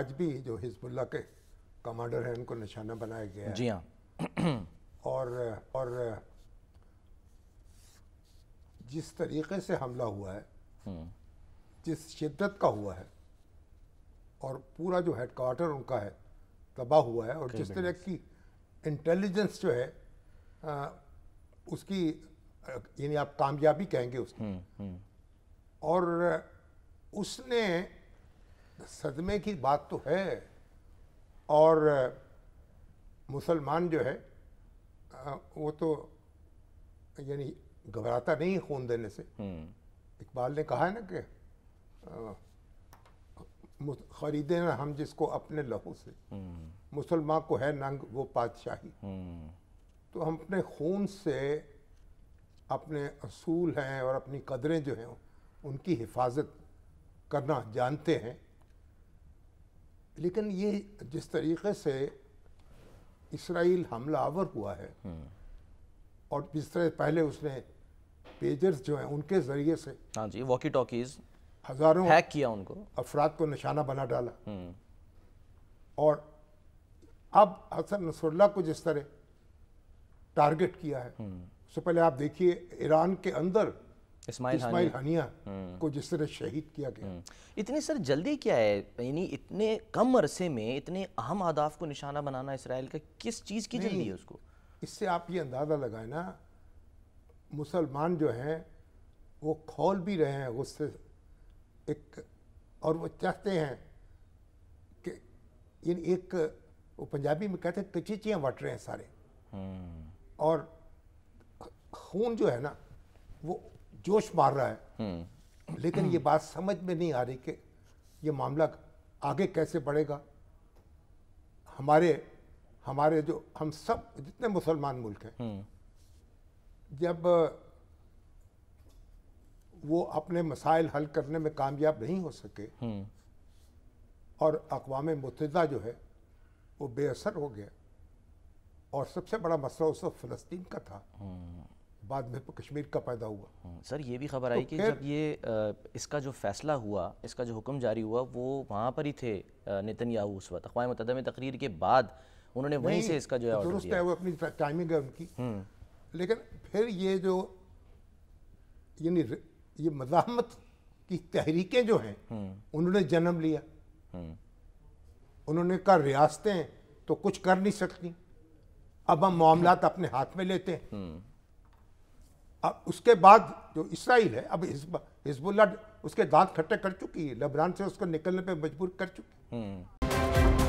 आज भी जो हिजबुल्ला के कमांडर हैं उनको निशाना बनाया गया जी हाँ और और जिस तरीके से हमला हुआ है हम्म। जिस शिद्दत का हुआ है और पूरा जो हेडक्वार्टर उनका है तबाह हुआ है और जिस तरह की इंटेलिजेंस जो है आ, उसकी यानी आप कामयाबी कहेंगे उसकी हुँ, हम्म, हुँ. हम्म। और उसने सदमे की बात तो है और मुसलमान जो है वो तो यानी घबराता नहीं खून देने से हम्म। इकबाल ने कहा है ना कि खरीदे ना हम जिसको अपने लहू से हम्म। मुसलमान को है नंग वो पातशाही हम्म। तो हम अपने खून से अपने असूल हैं और अपनी कदरें जो हैं उनकी हिफाजत करना जानते हैं लेकिन ये जिस तरीके से इसराइल हमलावर हुआ है हम्म। और जिस तरह पहले उसने पेजर्स जो हैं उनके ज़रिए से हाँ जी वॉकी टॉकीज हज़ारों हैक किया उनको अफराद को निशाना बना डाला हम्म। और अब हसन नसरुल्ला को जिस तरह टारगेट किया है हम्म। उससे पहले आप देखिए ईरान के अंदर इस्माइल इस्माइल हम्म। को जिस तरह शहीद किया गया हम्म। इतनी सर जल्दी क्या है यानी इतने कम अरसे में इतने अहम अहदाफ को निशाना बनाना इसराइल का किस चीज़ की जल्दी है उसको इससे आप ये अंदाज़ा लगाए ना मुसलमान जो हैं वो खोल भी रहे हैं गुस्से एक और वो चाहते हैं कि इन एक वो पंजाबी में कहते हैं कचीचियाँ बट रहे हैं सारे हम्म। और खून जो है ना वो जोश मार रहा है हम्म। लेकिन ये बात समझ में नहीं आ रही कि ये मामला आगे कैसे बढ़ेगा हमारे हमारे जो हम सब जितने मुसलमान मुल्क हैं हम्म। जब वो अपने मसाइल हल करने में कामयाब नहीं हो सके हम्म। और अकवाम मतदा जो है वो बेअसर हो गया और सबसे बड़ा मसला उस वक्त फ़लस्तीन का था बाद में कश्मीर का पैदा हुआ हाँ, सर ये भी खबर तो आई तो कि जब ये इसका जो फैसला हुआ इसका जो हुक्म जारी हुआ वो वहाँ पर ही थे नितिन याहू उस वक्त अकवा मुतदा में तकरीर के बाद उन्होंने वहीं से इसका जो है तो दुरुस्त है वो अपनी टाइमिंग है उनकी हम्म। लेकिन फिर ये जो यानी ये मजामत की तहरीकें जो हैं हम्म। उन्होंने जन्म लिया हम्म। उन्होंने कहा रियासतें तो कुछ कर नहीं सकती अब हम मामला अपने हाथ में लेते हैं अब उसके बाद जो इसराइल है अब हिजबुल्ला उसके दांत खट्टे कर चुकी है लेबनान से उसको निकलने पे मजबूर कर चुकी है हम्म।